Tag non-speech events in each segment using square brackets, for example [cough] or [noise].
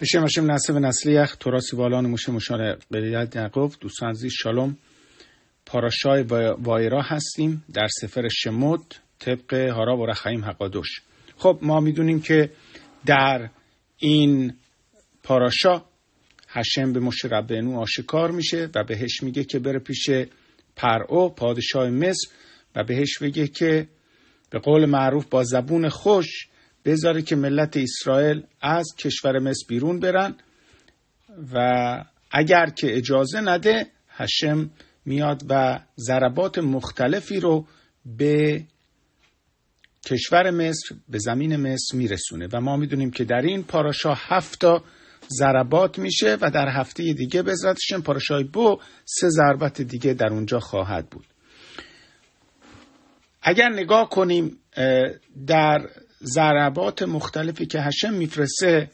בשם השם نسل یخ، تراسی والان موشه مشار بریت یعقوب دوستان عزیز شالوم پاراشای وایرا هستیم در سفر شمود طبق هارا و رخیم حقادوش خب ما میدونیم که در این پاراشا هشم به مشه ربنو آشکار میشه و بهش میگه که بره پیش پرعو پادشاه مصر و بهش بگه که به قول معروف با زبون خوش بذاره که ملت اسرائیل از کشور مصر بیرون برن و اگر که اجازه نده هشم میاد و ضربات مختلفی رو به کشور مصر به زمین مصر میرسونه و ما میدونیم که در این پاراشا هفتا ضربات میشه و در هفته دیگه به پاراشای بو سه ضربت دیگه در اونجا خواهد بود اگر نگاه کنیم در ضربات مختلفی که هشم میفرسه،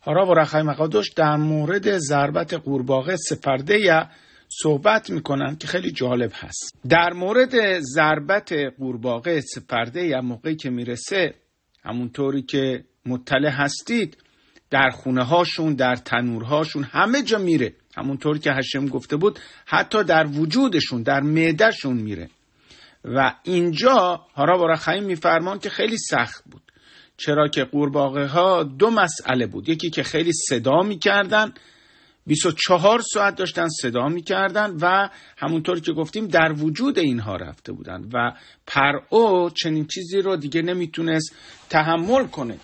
هارا و رخای مقادش در مورد ضربت قورباغه سپرده صحبت میکنن که خیلی جالب هست در مورد ضربت قورباغه سپرده یا موقعی که میرسه همونطوری که مطلع هستید در خونه هاشون در تنورهاشون همه جا میره همونطور که هشم گفته بود حتی در وجودشون در معدهشون میره و اینجا هارا خیم میفرمان که خیلی سخت بود چرا که قورباغه ها دو مسئله بود یکی که خیلی صدا میکردن 24 ساعت داشتن صدا میکردن و همونطور که گفتیم در وجود اینها رفته بودن و پر او چنین چیزی رو دیگه نمیتونست تحمل کنه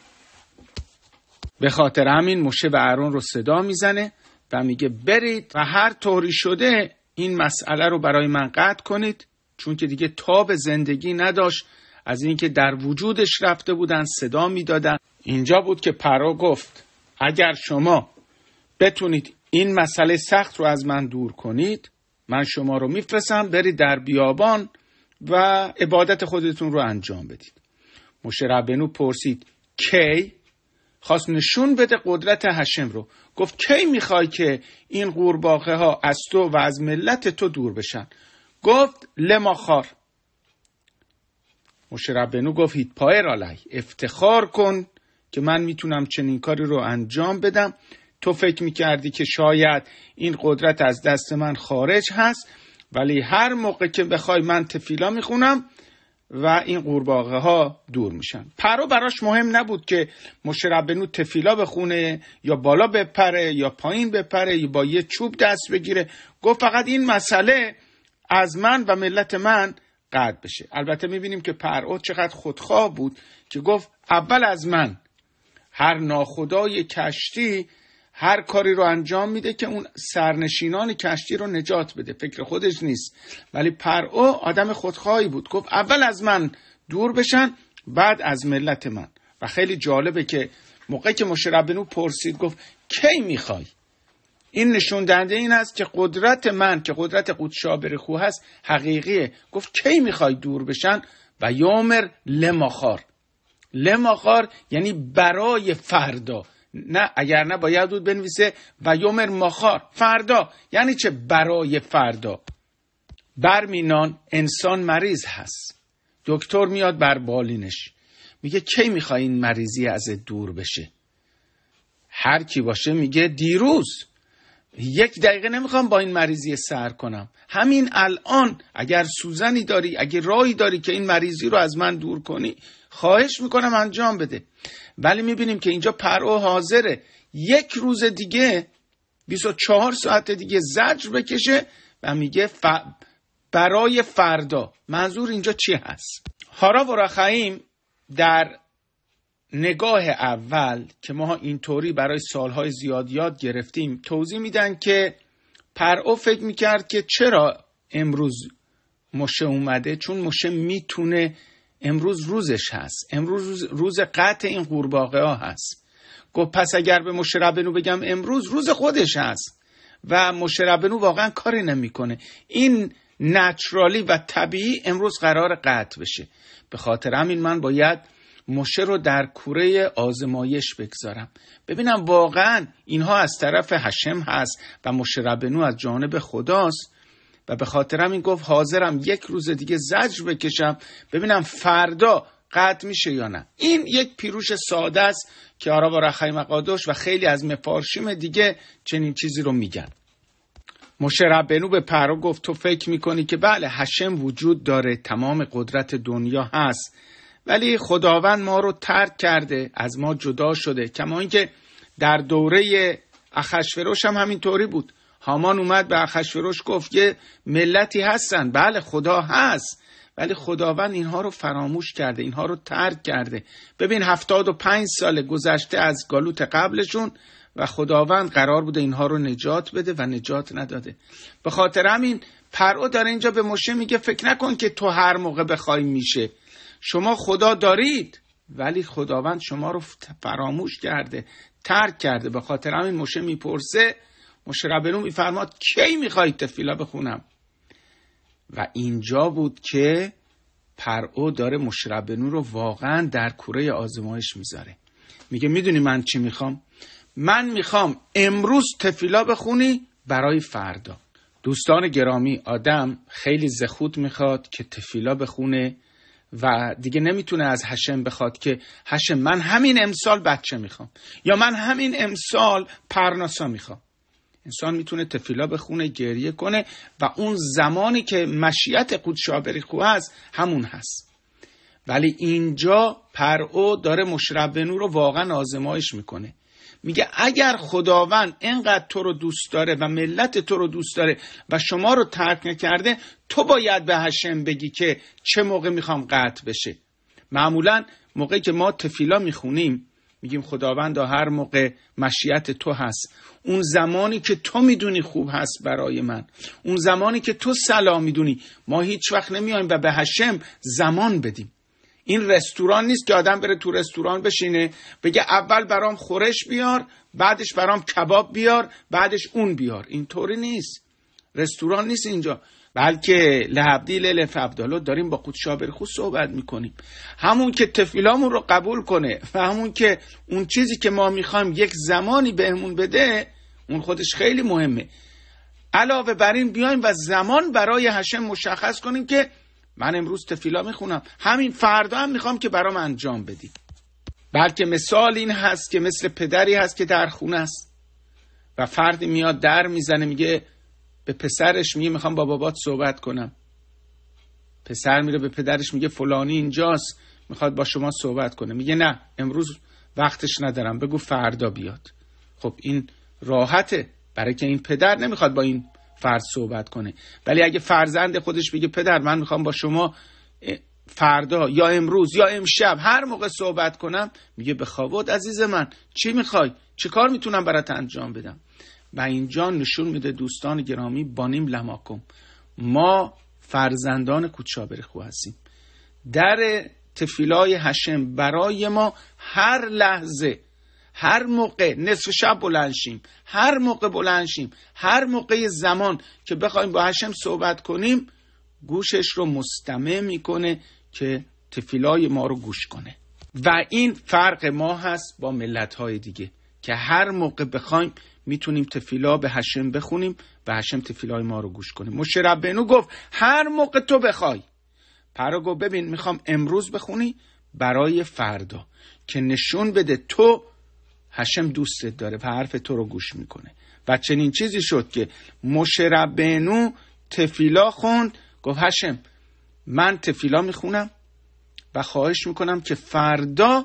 به خاطر همین مشه و ارون رو صدا میزنه و میگه برید و هر طوری شده این مسئله رو برای من قطع کنید چون که دیگه تاب زندگی نداشت از اینکه در وجودش رفته بودن صدا میدادن اینجا بود که پرا گفت اگر شما بتونید این مسئله سخت رو از من دور کنید من شما رو میفرستم برید در بیابان و عبادت خودتون رو انجام بدید موشه پرسید کی خواست نشون بده قدرت هشم رو گفت کی میخوای که این قورباغه ها از تو و از ملت تو دور بشن گفت لماخار مشربنو گفت هیت پایر افتخار کن که من میتونم چنین کاری رو انجام بدم تو فکر میکردی که شاید این قدرت از دست من خارج هست ولی هر موقع که بخوای من تفیلا میخونم و این قورباغه ها دور میشن پرو براش مهم نبود که مشربنو تفیلا بخونه یا بالا بپره یا پایین بپره یا با یه چوب دست بگیره گفت فقط این مسئله از من و ملت من قد بشه البته میبینیم که پرعو چقدر خودخواه بود که گفت اول از من هر ناخدای کشتی هر کاری رو انجام میده که اون سرنشینان کشتی رو نجات بده فکر خودش نیست ولی پرعو آدم خودخواهی بود گفت اول از من دور بشن بعد از ملت من و خیلی جالبه که موقعی که مشربنو پرسید گفت کی میخوای این نشون دهنده این است که قدرت من که قدرت قدشابر خو هست حقیقیه گفت کی میخوای دور بشن و یومر لماخار لماخار یعنی برای فردا نه اگر نه باید بود بنویسه و یومر ماخار فردا یعنی چه برای فردا برمینان انسان مریض هست دکتر میاد بر بالینش میگه کی میخوای این مریضی از دور بشه هر کی باشه میگه دیروز یک دقیقه نمیخوام با این مریضی سر کنم همین الان اگر سوزنی داری اگر راهی داری که این مریضی رو از من دور کنی خواهش میکنم انجام بده ولی میبینیم که اینجا پرو حاضره یک روز دیگه 24 ساعت دیگه زجر بکشه و میگه برای فردا منظور اینجا چی هست هارا و در نگاه اول که ما اینطوری برای سالهای زیاد یاد گرفتیم توضیح میدن که او فکر میکرد که چرا امروز مشه اومده چون مشه میتونه امروز روزش هست امروز روز قطع این قورباغه ها هست گفت پس اگر به مشه ربنو بگم امروز روز خودش هست و مشه ربنو واقعا کاری نمیکنه این نچرالی و طبیعی امروز قرار قطع بشه به خاطر همین من باید مشه رو در کوره آزمایش بگذارم ببینم واقعا اینها از طرف حشم هست و مشه ربنو از جانب خداست و به خاطرم این گفت حاضرم یک روز دیگه زجر بکشم ببینم فردا قطع میشه یا نه این یک پیروش ساده است که آرا با رخای مقادش و خیلی از مفارشیم دیگه چنین چیزی رو میگن مشه به پرو گفت تو فکر میکنی که بله حشم وجود داره تمام قدرت دنیا هست ولی خداوند ما رو ترک کرده از ما جدا شده کما اینکه در دوره اخشفروش هم همینطوری بود هامان اومد به اخشفروش گفت که ملتی هستن بله خدا هست ولی خداوند اینها رو فراموش کرده اینها رو ترک کرده ببین هفتاد و پنج سال گذشته از گالوت قبلشون و خداوند قرار بوده اینها رو نجات بده و نجات نداده به خاطر همین پرو داره اینجا به مشه میگه فکر نکن که تو هر موقع بخوای میشه شما خدا دارید ولی خداوند شما رو فراموش کرده ترک کرده به خاطر همین مشه میپرسه مشه میفرماد کی میخواهید تفیلا بخونم و اینجا بود که پرعو داره مشربنو رو واقعا در کوره آزمایش میذاره میگه میدونی من چی میخوام من میخوام امروز تفیلا بخونی برای فردا دوستان گرامی آدم خیلی زخود میخواد که تفیلا بخونه و دیگه نمیتونه از هشم بخواد که هشم من همین امسال بچه میخوام یا من همین امسال پرناسا میخوام انسان میتونه تفیلا بخونه گریه کنه و اون زمانی که مشیت قدشابری خوب هست همون هست ولی اینجا او داره مشرب رو واقعا آزمایش میکنه میگه اگر خداوند اینقدر تو رو دوست داره و ملت تو رو دوست داره و شما رو ترک نکرده تو باید به هشم بگی که چه موقع میخوام قطع بشه معمولا موقعی که ما تفیلا میخونیم میگیم خداوند هر موقع مشیت تو هست اون زمانی که تو میدونی خوب هست برای من اون زمانی که تو سلام میدونی ما هیچ وقت نمیایم و به هشم زمان بدیم این رستوران نیست که آدم بره تو رستوران بشینه بگه اول برام خورش بیار بعدش برام کباب بیار بعدش اون بیار اینطوری نیست رستوران نیست اینجا بلکه للف عبدالله داریم با خود برخو خود صحبت میکنیم همون که تفیلامون رو قبول کنه و همون که اون چیزی که ما میخوایم یک زمانی بهمون بده اون خودش خیلی مهمه علاوه بر این بیایم و زمان برای هشم مشخص کنیم که من امروز تفیلا میخونم همین فردا هم میخوام که برام انجام بدی بلکه مثال این هست که مثل پدری هست که در خونه است و فردی میاد در میزنه میگه به پسرش میگه میخوام با بابات صحبت کنم پسر میره به پدرش میگه فلانی اینجاست میخواد با شما صحبت کنه میگه نه امروز وقتش ندارم بگو فردا بیاد خب این راحته برای که این پدر نمیخواد با این فرد صحبت کنه ولی اگه فرزند خودش بگه پدر من میخوام با شما فردا یا امروز یا امشب هر موقع صحبت کنم میگه بخوابود عزیز من چی میخوای چه کار میتونم برات انجام بدم و اینجا نشون میده دوستان گرامی بانیم لماکم ما فرزندان کوچابر خو هستیم در تفیلای هشم برای ما هر لحظه هر موقع نصف شب بلند شیم هر موقع بلند شیم هر موقع زمان که بخوایم با هشم صحبت کنیم گوشش رو مستمع میکنه که تفیلای ما رو گوش کنه و این فرق ما هست با ملت های دیگه که هر موقع بخوایم میتونیم تفیلا به هشم بخونیم و هشم تفیلای ما رو گوش کنه بنو گفت هر موقع تو بخوای پرا ببین میخوام امروز بخونی برای فردا که نشون بده تو هشم دوستت داره و حرف تو رو گوش میکنه و چنین چیزی شد که مشربنو تفیلا خوند گفت هشم من تفیلا میخونم و خواهش میکنم که فردا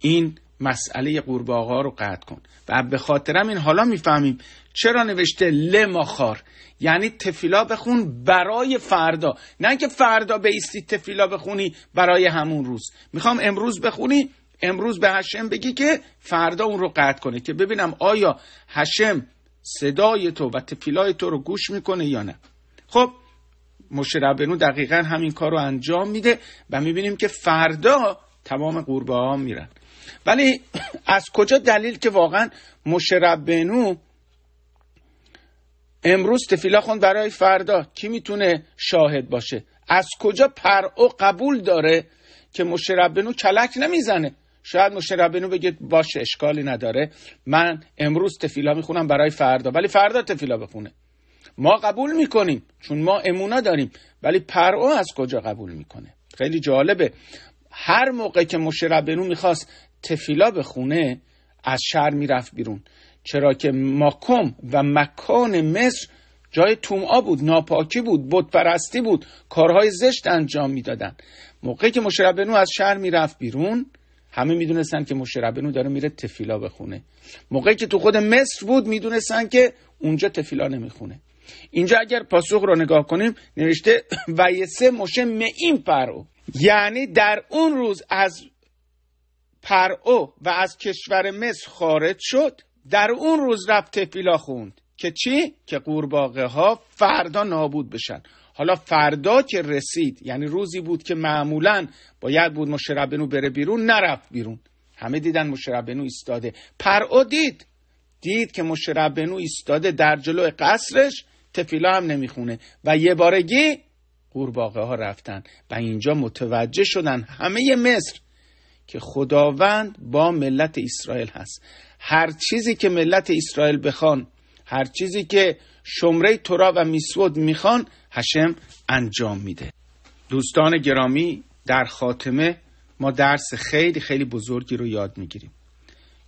این مسئله قورباغه رو قطع کن و به خاطرم این حالا میفهمیم چرا نوشته لماخار یعنی تفیلا بخون برای فردا نه که فردا بیستی تفیلا بخونی برای همون روز میخوام امروز بخونی امروز به هشم بگی که فردا اون رو قطع کنه که ببینم آیا هشم صدای تو و تفیلای تو رو گوش میکنه یا نه خب مشه دقیقا همین کار رو انجام میده و میبینیم که فردا تمام قربه ها میرن ولی [clears throat] از کجا دلیل که واقعا مشه امروز تفیلا خون برای فردا کی میتونه شاهد باشه از کجا پر او قبول داره که مشربنو کلک نمیزنه شاید مشتری ربینو بگه باش اشکالی نداره من امروز تفیلا میخونم برای فردا ولی فردا تفیلا بخونه ما قبول میکنیم چون ما امونا داریم ولی پرعو از کجا قبول میکنه خیلی جالبه هر موقع که مشه ربینو میخواست تفیلا بخونه از شهر میرفت بیرون چرا که ماکم و مکان مصر جای تومعا بود ناپاکی بود بتپرستی بود کارهای زشت انجام میدادن موقعی که مشربنو از شهر میرفت بیرون همه میدونستن که ربنو داره میره تفیلا بخونه موقعی که تو خود مصر بود میدونستن که اونجا تفیلا نمیخونه اینجا اگر پاسخ رو نگاه کنیم نوشته [laughs] ویسه مشه این پرو یعنی در اون روز از پرو و از کشور مصر خارج شد در اون روز رفت تفیلا خوند که چی؟ که قورباغه ها فردا نابود بشن حالا فردا که رسید یعنی روزی بود که معمولا باید بود مشربنو بره بیرون نرفت بیرون همه دیدن مشربنو ایستاده پرعو دید دید که مشربنو ایستاده در جلو قصرش تفیلا هم نمیخونه و یه بارگی قورباغه ها رفتن و اینجا متوجه شدن همه مصر که خداوند با ملت اسرائیل هست هر چیزی که ملت اسرائیل بخوان هر چیزی که شمره تورا و میسود میخوان هشم انجام میده دوستان گرامی در خاتمه ما درس خیلی خیلی بزرگی رو یاد میگیریم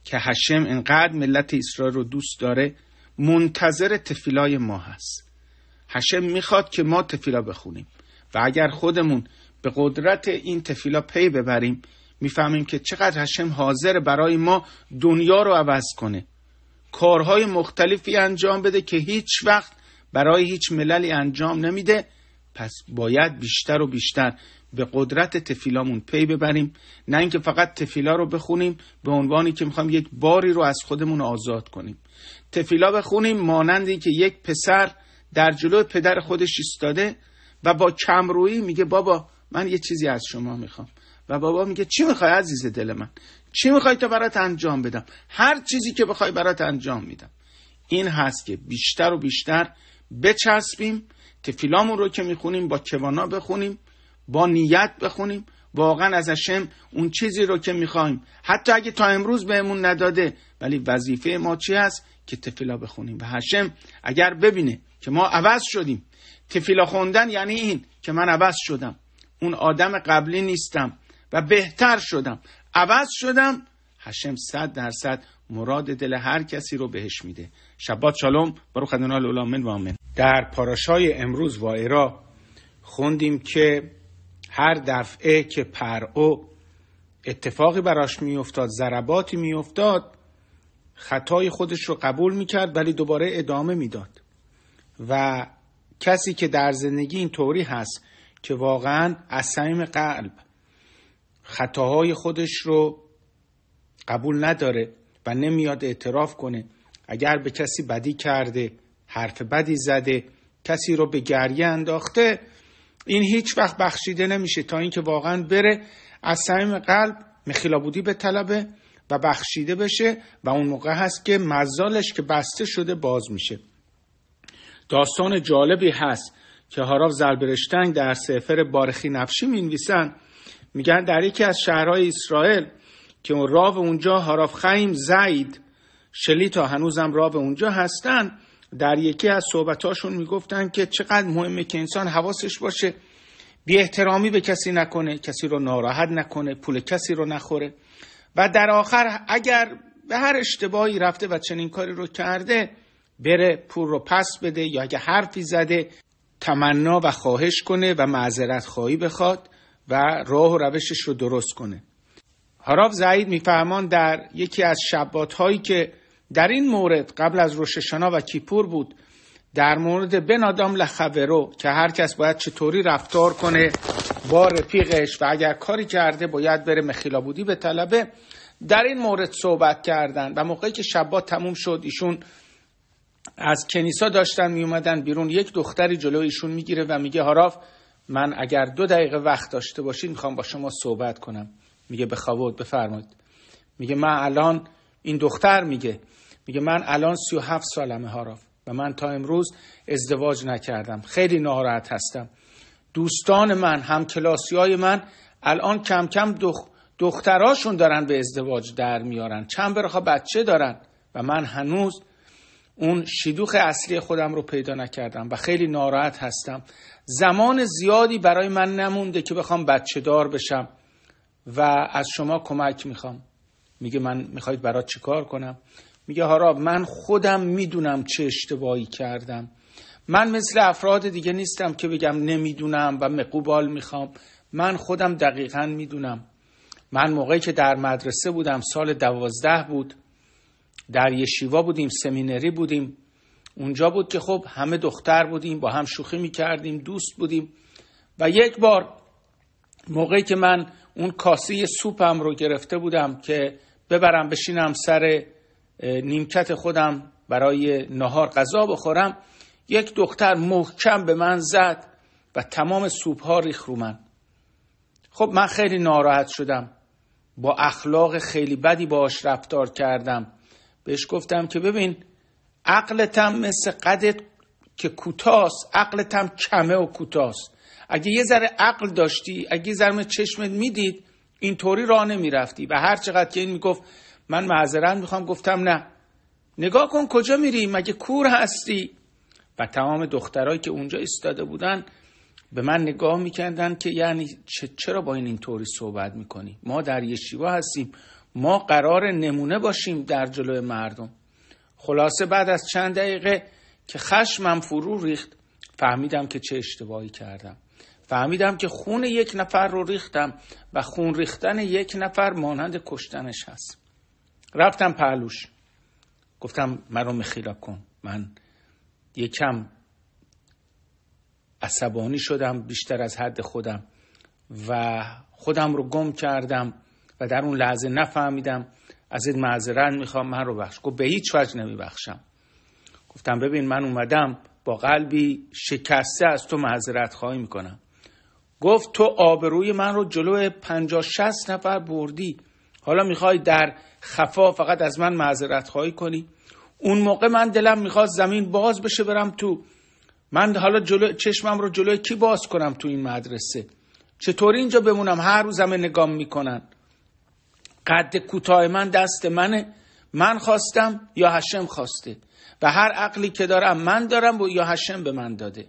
که هشم انقدر ملت اسرائیل رو دوست داره منتظر تفیلای ما هست هشم میخواد که ما تفیلا بخونیم و اگر خودمون به قدرت این تفیلا پی ببریم میفهمیم که چقدر هشم حاضر برای ما دنیا رو عوض کنه کارهای مختلفی انجام بده که هیچ وقت برای هیچ مللی انجام نمیده پس باید بیشتر و بیشتر به قدرت تفیلامون پی ببریم نه اینکه فقط تفیلا رو بخونیم به عنوانی که میخوایم یک باری رو از خودمون آزاد کنیم تفیلا بخونیم مانند که یک پسر در جلو پدر خودش ایستاده و با کمرویی میگه بابا من یه چیزی از شما میخوام و بابا میگه چی میخوای عزیز دل من چی میخوای تا برات انجام بدم هر چیزی که بخوای برات انجام میدم این هست که بیشتر و بیشتر بچسبیم تفیلامون رو که میخونیم با کوانا بخونیم با نیت بخونیم واقعا از هشم اون چیزی رو که میخوایم حتی اگه تا امروز بهمون نداده ولی وظیفه ما چی هست که تفیلا بخونیم و هشم اگر ببینه که ما عوض شدیم تفیلا خوندن یعنی این که من عوض شدم اون آدم قبلی نیستم و بهتر شدم عوض شدم هشم صد درصد مراد دل هر کسی رو بهش میده شبات شالوم برو خدنال اولامن و آمن در پاراشای امروز و ایرا خوندیم که هر دفعه که پر او اتفاقی براش میافتاد ضرباتی میافتاد خطای خودش رو قبول میکرد ولی دوباره ادامه میداد و کسی که در زندگی این طوری هست که واقعا از صمیم قلب خطاهای خودش رو قبول نداره و نمیاد اعتراف کنه اگر به کسی بدی کرده حرف بدی زده کسی رو به گریه انداخته این هیچ وقت بخشیده نمیشه تا اینکه واقعا بره از صمیم قلب مخیلابودی به طلبه و بخشیده بشه و اون موقع هست که مزالش که بسته شده باز میشه داستان جالبی هست که هاراف زلبرشتنگ در سفر بارخی نفشی نویسن میگن در یکی از شهرهای اسرائیل که اون راو اونجا هاراف خیم زید شلیتا هنوزم راو اونجا هستن در یکی از صحبتاشون میگفتن که چقدر مهمه که انسان حواسش باشه بی احترامی به کسی نکنه کسی رو ناراحت نکنه پول کسی رو نخوره و در آخر اگر به هر اشتباهی رفته و چنین کاری رو کرده بره پول رو پس بده یا اگه حرفی زده تمنا و خواهش کنه و معذرت خواهی بخواد و راه و روشش رو درست کنه حراف زعید میفهمان در یکی از شبات هایی که در این مورد قبل از شنا و کیپور بود در مورد بنادام لخورو که هر کس باید چطوری رفتار کنه با رفیقش و اگر کاری کرده باید بره مخیلابودی به طلبه در این مورد صحبت کردن و موقعی که شبات تموم شد ایشون از کنیسا داشتن می اومدن بیرون یک دختری جلو ایشون میگیره و میگه هاراف من اگر دو دقیقه وقت داشته باشید میخوام با شما صحبت کنم میگه خواهد بفرمایید میگه من الان این دختر میگه میگه من الان سی و هفت سالمه هاراف و من تا امروز ازدواج نکردم خیلی ناراحت هستم دوستان من هم کلاسی های من الان کم کم دخ... دختراشون دارن به ازدواج در میارن چند برخا بچه دارن و من هنوز اون شیدوخ اصلی خودم رو پیدا نکردم و خیلی ناراحت هستم زمان زیادی برای من نمونده که بخوام بچه دار بشم و از شما کمک میخوام میگه من میخواید برات چیکار کنم میگه هارا من خودم میدونم چه اشتباهی کردم من مثل افراد دیگه نیستم که بگم نمیدونم و مقوبال میخوام من خودم دقیقا میدونم من موقعی که در مدرسه بودم سال دوازده بود در یشیوا بودیم سمینری بودیم اونجا بود که خب همه دختر بودیم با هم شوخی کردیم دوست بودیم و یک بار موقعی که من اون کاسه سوپم رو گرفته بودم که ببرم بشینم سر نیمکت خودم برای نهار غذا بخورم یک دختر محکم به من زد و تمام سوپ ها ریخ رو من خب من خیلی ناراحت شدم با اخلاق خیلی بدی باهاش رفتار کردم بهش گفتم که ببین عقلتم مثل قدت که کوتاست عقلتم کمه و کوتاست اگه یه ذره عقل داشتی اگه یه ذره چشمت میدید طوری راه نمیرفتی و هر چقدر که این میگفت من معذرت میخوام گفتم نه نگاه کن کجا میری مگه کور هستی و تمام دخترایی که اونجا ایستاده بودن به من نگاه میکردن که یعنی چرا با این اینطوری صحبت میکنی ما در یشیوا هستیم ما قرار نمونه باشیم در جلو مردم خلاصه بعد از چند دقیقه که خشمم فرو ریخت فهمیدم که چه اشتباهی کردم فهمیدم که خون یک نفر رو ریختم و خون ریختن یک نفر مانند کشتنش هست رفتم پهلوش گفتم مرا مخیلا کن من یکم عصبانی شدم بیشتر از حد خودم و خودم رو گم کردم و در اون لحظه نفهمیدم این معذرت میخوام من رو بخش گفت به هیچ وجه نمیبخشم گفتم ببین من اومدم با قلبی شکسته از تو معذرت خواهی میکنم گفت تو آبروی من رو جلو پنجا شست نفر بردی حالا میخوای در خفا فقط از من معذرت خواهی کنی اون موقع من دلم میخواست زمین باز بشه برم تو من حالا جلو چشمم رو جلوی کی باز کنم تو این مدرسه چطوری اینجا بمونم هر روزم نگام میکنن قد کوتاه من دست منه من خواستم یا هشم خواسته و هر عقلی که دارم من دارم و یا هشم به من داده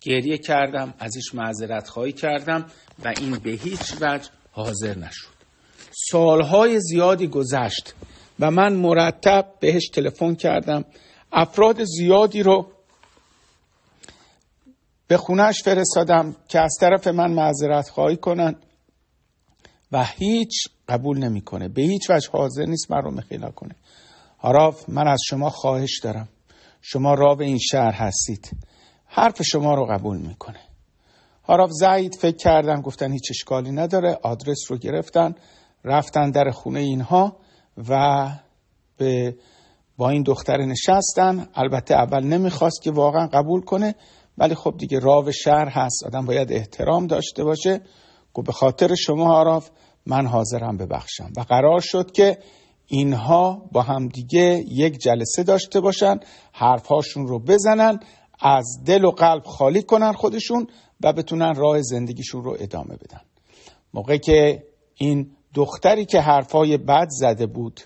گریه کردم ازش معذرت خواهی کردم و این به هیچ وجه حاضر نشد سالهای زیادی گذشت و من مرتب بهش تلفن کردم افراد زیادی رو به خونش فرستادم که از طرف من معذرت خواهی کنن و هیچ قبول نمیکنه به هیچ وجه حاضر نیست من رو مخیلا کنه حراف من از شما خواهش دارم شما راو این شهر هستید حرف شما رو قبول میکنه حراف زعید فکر کردن گفتن هیچ اشکالی نداره آدرس رو گرفتن رفتن در خونه اینها و به با این دختر نشستن البته اول نمیخواست که واقعا قبول کنه ولی خب دیگه راو شهر هست آدم باید احترام داشته باشه گفت خب به خاطر شما عراف من حاضرم ببخشم و قرار شد که اینها با همدیگه یک جلسه داشته باشن حرفهاشون رو بزنن از دل و قلب خالی کنن خودشون و بتونن راه زندگیشون رو ادامه بدن موقع که این دختری که حرفای بد زده بود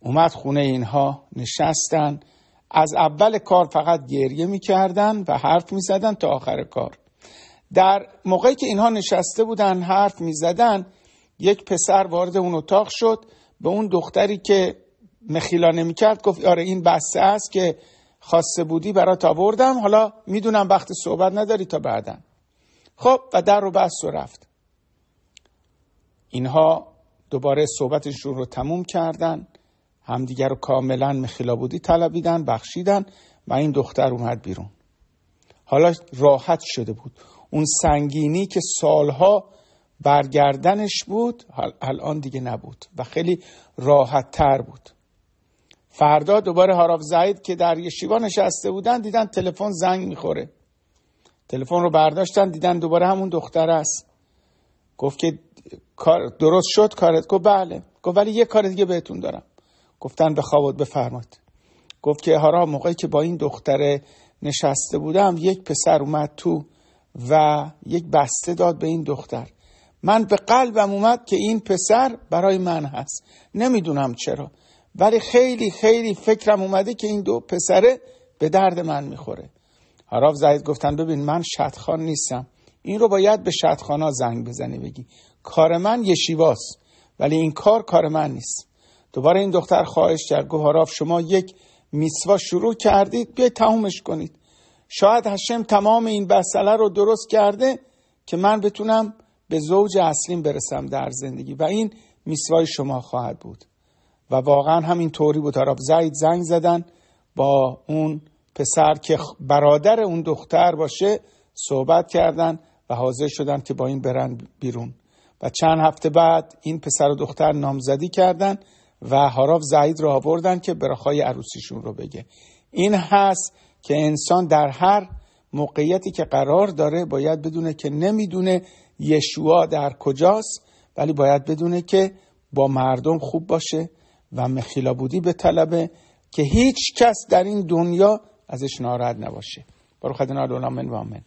اومد خونه اینها نشستن از اول کار فقط گریه میکردن و حرف میزدن تا آخر کار در موقعی که اینها نشسته بودن حرف زدن یک پسر وارد اون اتاق شد به اون دختری که مخیلا کرد گفت آره این بسته است که خواسته بودی برات آوردم حالا میدونم وقت صحبت نداری تا بعدا خب و در رو بست و رفت اینها دوباره صحبتشون رو تموم کردن همدیگر رو کاملا مخیلا بودی طلبیدن بخشیدن و این دختر اومد بیرون حالا راحت شده بود اون سنگینی که سالها برگردنش بود الان دیگه نبود و خیلی راحت تر بود فردا دوباره هاراف زعید که در یشیوا نشسته بودن دیدن تلفن زنگ میخوره تلفن رو برداشتن دیدن دوباره همون دختر است گفت که کار درست شد کارت گفت بله گفت ولی یه کار دیگه بهتون دارم گفتن به خوابت بفرماد گفت که هارا موقعی که با این دختره نشسته بودم یک پسر اومد تو و یک بسته داد به این دختر من به قلبم اومد که این پسر برای من هست نمیدونم چرا ولی خیلی خیلی فکرم اومده که این دو پسره به درد من میخوره حراف زید گفتن ببین من شدخان نیستم این رو باید به شدخانا زنگ بزنی بگی کار من یه شیواست ولی این کار کار من نیست دوباره این دختر خواهش کرد گفت حراف شما یک میسوا شروع کردید بیاید تمومش کنید شاید هشم تمام این بسله رو درست کرده که من بتونم به زوج اصلیم برسم در زندگی و این میسوای شما خواهد بود و واقعا همین طوری بود عرب زید زنگ زدن با اون پسر که برادر اون دختر باشه صحبت کردن و حاضر شدن که با این برن بیرون و چند هفته بعد این پسر و دختر نامزدی کردن و حراف زعید رو آوردن که برخای عروسیشون رو بگه این هست که انسان در هر موقعیتی که قرار داره باید بدونه که نمیدونه یشوا در کجاست ولی باید بدونه که با مردم خوب باشه و مخیلا بودی به طلبه که هیچ کس در این دنیا ازش ناراحت نباشه برو خدا من و آمن.